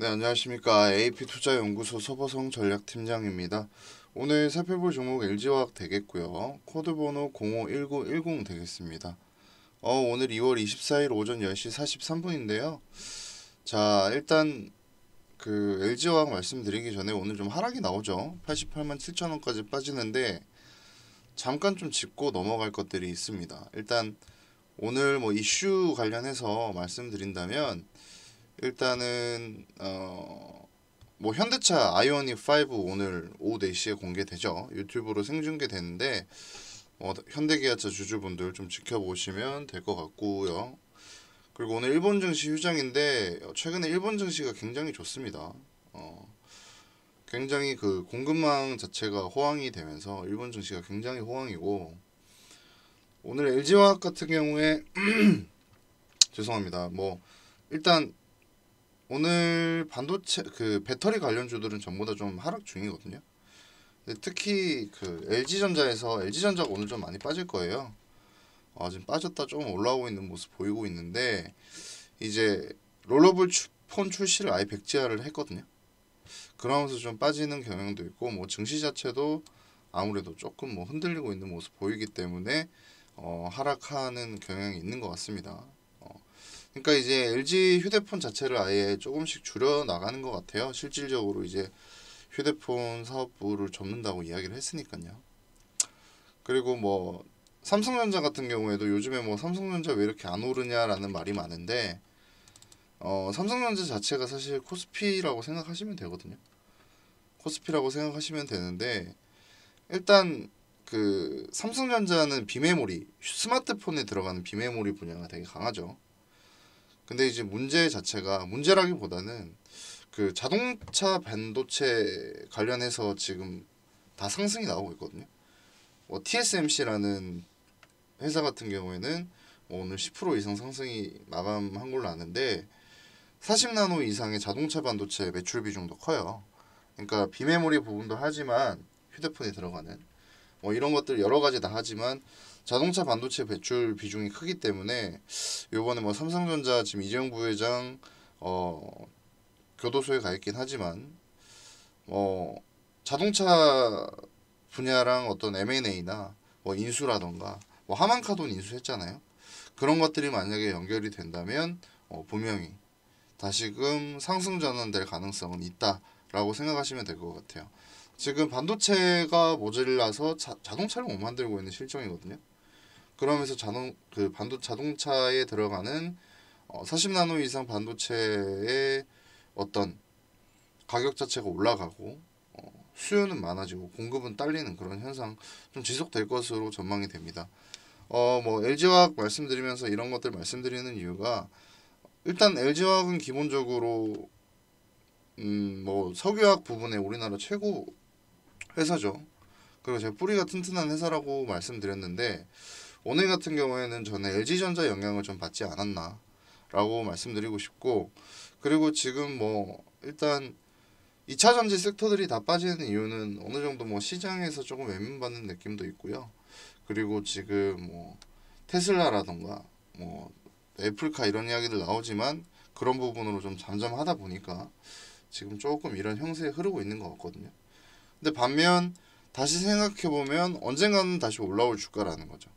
네, 안녕하십니까. AP투자연구소 서보성 전략팀장입니다. 오늘 살펴볼 종목 LG화학 되겠고요. 코드번호 051910 되겠습니다. 어, 오늘 2월 24일 오전 10시 43분인데요. 자, 일단 그 LG화학 말씀드리기 전에 오늘 좀 하락이 나오죠. 88만 7천원까지 빠지는데 잠깐 좀 짚고 넘어갈 것들이 있습니다. 일단 오늘 뭐 이슈 관련해서 말씀드린다면 일단은 어, 뭐 현대차 아이오닉 5 오늘 오후 4시에 공개되죠. 유튜브로 생중계되는데 어, 뭐 현대기아차 주주분들 좀 지켜보시면 될 것 같고요. 그리고 오늘 일본 증시 휴장인데 최근에 일본 증시가 굉장히 좋습니다. 어, 굉장히 그 공급망 자체가 호황이 되면서 일본 증시가 굉장히 호황이고 오늘 LG화학 같은 경우에 죄송합니다. 뭐 일단 오늘 반도체 그 배터리 관련주들은 전부 다 좀 하락 중이거든요. 특히 그 LG 전자에서 LG 전자가 오늘 좀 많이 빠질 거예요. 어, 지금 빠졌다 조금 올라오고 있는 모습 보이고 있는데 이제 롤러블 폰 출시를 아예 백지화를 했거든요. 그러면서 좀 빠지는 경향도 있고 뭐 증시 자체도 아무래도 조금 뭐 흔들리고 있는 모습 보이기 때문에 어, 하락하는 경향이 있는 것 같습니다. 그러니까 이제 LG 휴대폰 자체를 아예 조금씩 줄여 나가는 것 같아요. 실질적으로 이제 휴대폰 사업부를 접는다고 이야기를 했으니까요. 그리고 뭐 삼성전자 같은 경우에도 요즘에 뭐 삼성전자 왜 이렇게 안 오르냐라는 말이 많은데 어, 삼성전자 자체가 사실 코스피라고 생각하시면 되거든요. 코스피라고 생각하시면 되는데 일단 그 삼성전자는 비메모리 스마트폰에 들어가는 비메모리 분야가 되게 강하죠. 근데 이제 문제 자체가 문제라기보다는 그 자동차 반도체 관련해서 지금 다 상승이 나오고 있거든요. 뭐 TSMC라는 회사 같은 경우에는 뭐 오늘 10% 이상 상승이 마감한 걸로 아는데 40나노 이상의 자동차 반도체 매출 비중도 커요. 그러니까 비메모리 부분도 하지만 휴대폰에 들어가는 뭐 이런 것들 여러 가지 다 하지만 자동차 반도체 배출 비중이 크기 때문에 요번에 뭐 삼성전자 지금 이재용 부회장 어 교도소에 가 있긴 하지만 어 자동차 분야랑 어떤 M&A나 뭐 인수라던가 뭐 하만카돈 인수했잖아요. 그런 것들이 만약에 연결이 된다면 어 분명히 다시금 상승 전환될 가능성은 있다라고 생각하시면 될 것 같아요. 지금 반도체가 모질라서 자, 자동차를 못 만들고 있는 실정이거든요. 그러면서 자동 그 반도 자동차에 들어가는 어, 40나노 이상 반도체의 어떤 가격 자체가 올라가고 어, 수요는 많아지고 공급은 딸리는 그런 현상 좀 지속될 것으로 전망이 됩니다. 어 뭐 LG화학 말씀드리면서 이런 것들 말씀드리는 이유가 일단 LG화학은 기본적으로 음 뭐 석유화학 부분에 우리나라 최고 회사죠. 그리고 제가 뿌리가 튼튼한 회사라고 말씀드렸는데 오늘 같은 경우에는 전에 LG전자 영향을 좀 받지 않았나라고 말씀드리고 싶고 그리고 지금 뭐 일단 2차 전지 섹터들이 다 빠지는 이유는 어느 정도 뭐 시장에서 조금 외면받는 느낌도 있고요. 그리고 지금 뭐 테슬라라던가 뭐 애플카 이런 이야기들 나오지만 그런 부분으로 좀 잠잠하다 보니까 지금 조금 이런 형세에 흐르고 있는 것 같거든요. 근데 반면 다시 생각해 보면 언젠가는 다시 올라올 주가라는 거죠.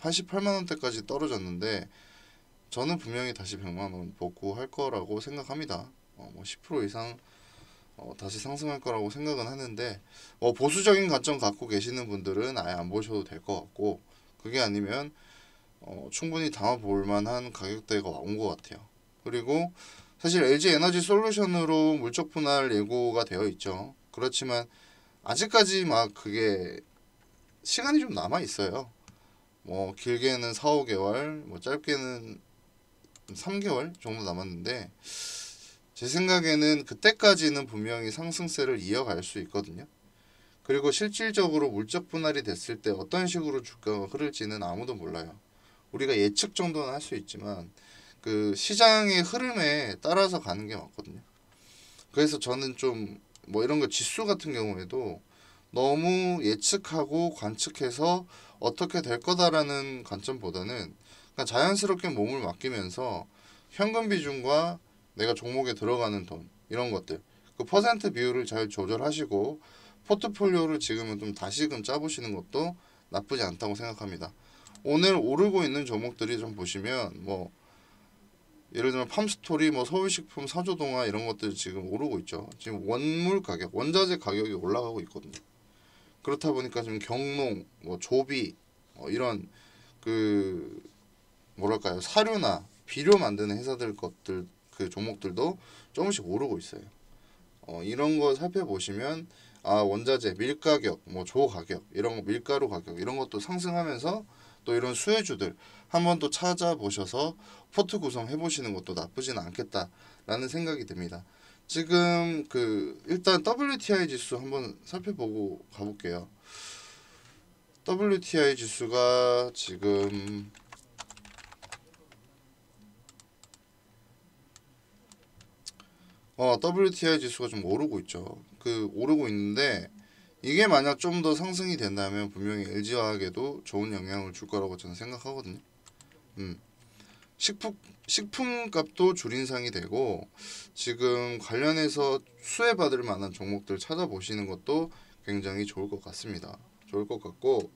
88만 어, 원대까지 떨어졌는데 저는 분명히 다시 100만 원 복구할 거라고 생각합니다. 어, 뭐10% 이상 어, 다시 상승할 거라고 생각은 하는데 뭐 보수적인 관점 갖고 계시는 분들은 아예 안 보셔도 될 것 같고 그게 아니면 어, 충분히 담아볼 만한 가격대가 온 것 같아요. 그리고 사실 LG 에너지 솔루션으로 물적 분할 예고가 되어 있죠. 그렇지만 아직까지 막 그게 시간이 좀 남아 있어요. 뭐 길게는 4, 5개월, 뭐 짧게는 3개월 정도 남았는데 제 생각에는 그때까지는 분명히 상승세를 이어갈 수 있거든요. 그리고 실질적으로 물적 분할이 됐을 때 어떤 식으로 주가가 흐를지는 아무도 몰라요. 우리가 예측 정도는 할 수 있지만 그 시장의 흐름에 따라서 가는 게 맞거든요. 그래서 저는 좀뭐 이런 거 지수 같은 경우에도 너무 예측하고 관측해서 어떻게 될 거다라는 관점보다는 그러니까 자연스럽게 몸을 맡기면서 현금 비중과 내가 종목에 들어가는 돈 이런 것들 그 퍼센트 비율을 잘 조절하시고 포트폴리오를 지금은 좀 다시금 짜보시는 것도 나쁘지 않다고 생각합니다. 오늘 오르고 있는 종목들이 좀 보시면 뭐 예를 들면 팜스토리, 뭐 서울식품, 사조동화 이런 것들 지금 오르고 있죠. 지금 원물 가격, 원자재 가격이 올라가고 있거든요. 그렇다 보니까 지금 경농, 뭐 조비, 뭐 이런 그 뭐랄까요 사료나 비료 만드는 회사들 것들 그 종목들도 조금씩 오르고 있어요. 어, 이런 거 살펴보시면 아 원자재 밀가격, 뭐 조 가격 이런 거 밀가루 가격 이런 것도 상승하면서 또 이런 수혜주들 한번 또 찾아보셔서 포트 구성해 보시는 것도 나쁘진 않겠다라는 생각이 듭니다. 지금 그 일단 WTI 지수 한번 살펴보고 가볼게요. WTI 지수가 지금 어, WTI 지수가 좀 오르고 있죠. 그 오르고 있는데 이게 만약 좀 더 상승이 된다면 분명히 LG화학에도 좋은 영향을 줄 거라고 저는 생각하거든요. 음. 식품 식품값도 줄인상이 되고 지금 관련해서 수혜받을 만한 종목들 찾아보시는 것도 굉장히 좋을 것 같습니다. 좋을 것 같고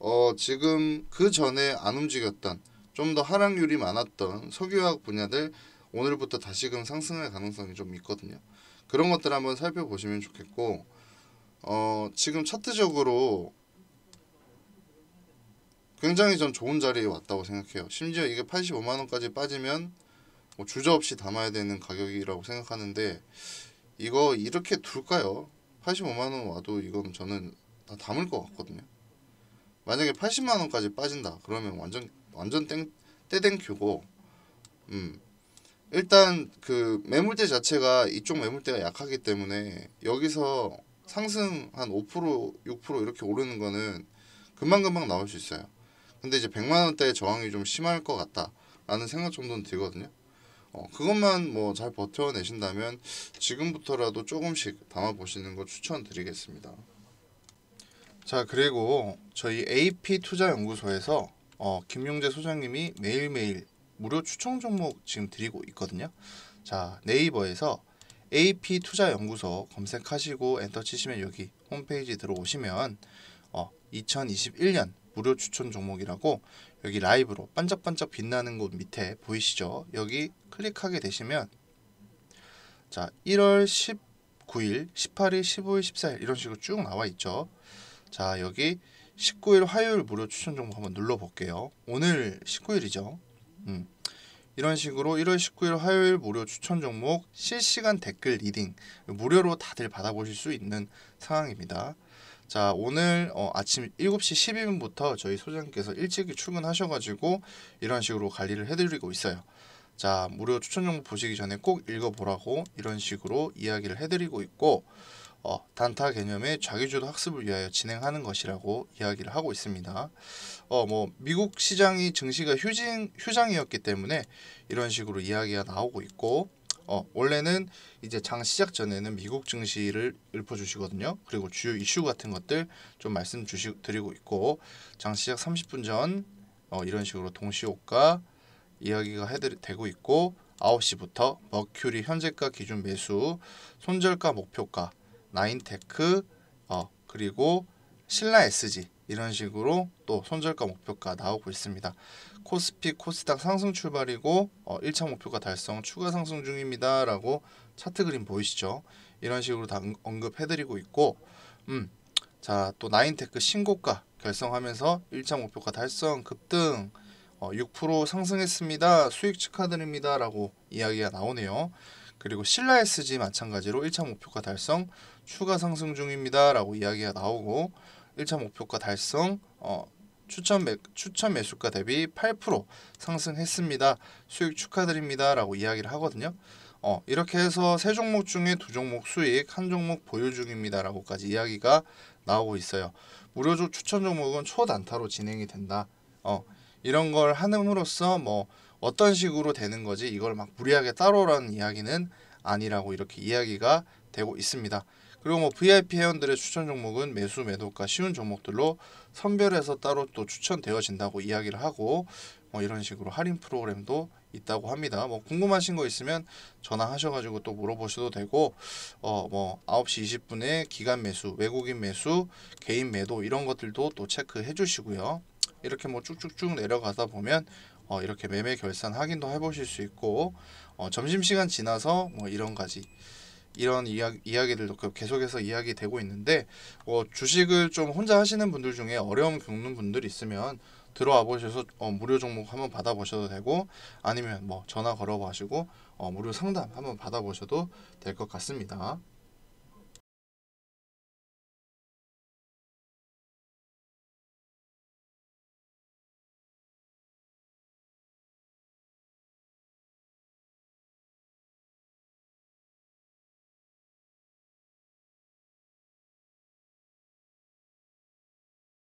어 지금 그 전에 안 움직였던 좀 더 하락률이 많았던 석유화학 분야들 오늘부터 다시금 상승할 가능성이 좀 있거든요. 그런 것들 한번 살펴보시면 좋겠고 어, 지금 차트적으로 굉장히 전 좋은 자리에 왔다고 생각해요. 심지어 이게 85만 원까지 빠지면 뭐 주저 없이 담아야 되는 가격이라고 생각하는데 이거 이렇게 둘까요? 85만 원 와도 이건 저는 다 담을 것 같거든요. 만약에 80만 원까지 빠진다. 그러면 완전 완전 땡 떼땡큐고 음. 일단 그 매물대 자체가 이쪽 매물대가 약하기 때문에 여기서 상승 한 5% 6% 이렇게 오르는 거는 금방금방 나올 수 있어요. 근데 이제 100만 원대의 저항이 좀 심할 것 같다라는 생각 정도는 들거든요. 어, 그것만 뭐 잘 버텨내신다면 지금부터라도 조금씩 담아보시는 거 추천드리겠습니다. 자 그리고 저희 AP투자연구소에서 어, 김용재 소장님이 매일매일 무료 추천 종목 지금 드리고 있거든요. 자 네이버에서 AP 투자 연구소 검색하시고 엔터 치시면 여기 홈페이지 들어오시면 어, 2021년 무료 추천 종목이라고 여기 라이브로 반짝반짝 빛나는 곳 밑에 보이시죠? 여기 클릭하게 되시면 자 1월 19일, 18일, 15일, 14일 이런 식으로 쭉 나와 있죠. 자 여기 19일 화요일 무료 추천 종목 한번 눌러볼게요. 오늘 19일이죠. 음. 이런 식으로 1월 19일 화요일 무료 추천 종목 실시간 댓글 리딩 무료로 다들 받아보실 수 있는 상황입니다. 자 오늘 어, 아침 7시 12분부터 저희 소장님께서 일찍 이 출근하셔가지고 이런 식으로 관리를 해드리고 있어요. 자 무료 추천 종목 보시기 전에 꼭 읽어보라고 이런 식으로 이야기를 해드리고 있고 어, 단타 개념의 자기주도 학습을 위하여 진행하는 것이라고 이야기를 하고 있습니다. 어, 뭐 미국 시장이 증시가 휴진, 휴장이었기 때문에 이런 식으로 이야기가 나오고 있고 어, 원래는 이제 장 시작 전에는 미국 증시를 읊어주시거든요. 그리고 주요 이슈 같은 것들 좀 말씀 주시 드리고 있고 장 시작 30분 전 어, 이런 식으로 동시호가 이야기가 해드리, 되고 있고 9시부터 머큐리 현재가 기준 매수 손절가 목표가 나인테크 어, 그리고 신라 SG 이런 식으로 또 손절가 목표가 나오고 있습니다. 코스피 코스닥 상승 출발이고 어, 1차 목표가 달성 추가 상승 중입니다 라고 차트 그림 보이시죠 이런 식으로 다 언급해 드리고 있고 음, 자 또 나인테크 신고가 결성하면서 1차 목표가 달성 급등 어, 6% 상승했습니다 수익 축하드립니다 라고 이야기가 나오네요 그리고 신라 SG 마찬가지로 1차 목표가 달성 추가 상승 중입니다 라고 이야기가 나오고 1차 목표가 달성 어, 추천, 매, 추천 매수가 대비 8% 상승했습니다 수익 축하드립니다 라고 이야기를 하거든요 어, 이렇게 해서 세 종목 중에 두 종목 수익 한 종목 보유 중입니다 라고까지 이야기가 나오고 있어요 무료 추천 종목은 초단타로 진행이 된다 어, 이런 걸하는으로써뭐 어떤 식으로 되는 거지 이걸 막 무리하게 따로라는 이야기는 아니라고 이렇게 이야기가 되고 있습니다. 그리고 뭐 VIP 회원들의 추천 종목은 매수 매도가 쉬운 종목들로 선별해서 따로 또 추천되어진다고 이야기를 하고 뭐 이런 식으로 할인 프로그램도 있다고 합니다. 뭐 궁금하신 거 있으면 전화하셔가지고 또 물어보셔도 되고 어 뭐 9시 20분에 기간 매수, 외국인 매수, 개인 매도 이런 것들도 또 체크해 주시고요. 이렇게 뭐 쭉쭉쭉 내려가다 보면 어, 이렇게 매매 결산 확인도 해보실 수 있고 어, 점심시간 지나서 뭐 이런 가지 이런 이야, 이야기들도 그 계속해서 이야기되고 있는데 어, 주식을 좀 혼자 하시는 분들 중에 어려움 겪는 분들 있으면 들어와 보셔서 어, 무료 종목 한번 받아보셔도 되고 아니면 뭐 전화 걸어보시고 어, 무료 상담 한번 받아보셔도 될 것 같습니다.